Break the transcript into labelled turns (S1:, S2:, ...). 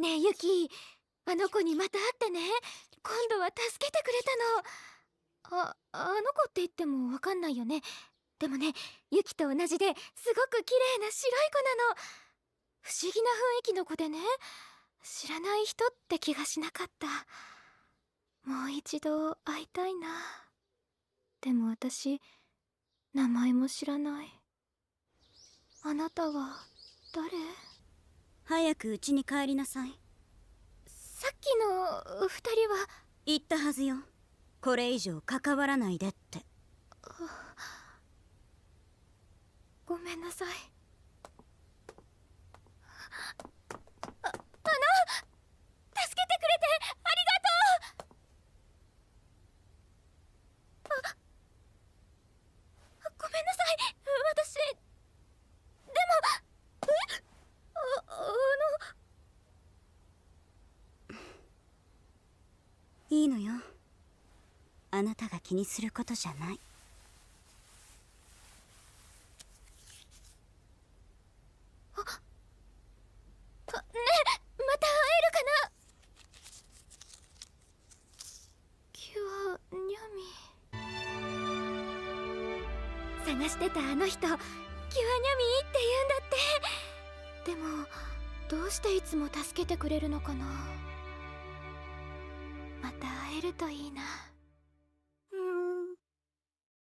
S1: ねえユキあの子にまた会ってね今度は助けてくれたのああの子って言っても分かんないよねでもねユキと同じですごく綺麗な白い子なの不思議な雰囲気の子でね知らない人って気がしなかったもう一度会いたいなでも私名前も知らないあなたは誰早く家に帰りなさいさっきの2人は言ったはずよこれ以上関わらないでってごめんなさいいいのよあなたが気にすることじゃないあっねまた会えるかなキュアニミ探してたあの人キュアニャミって言うんだってでもどうしていつも助けてくれるのかなえるといいな。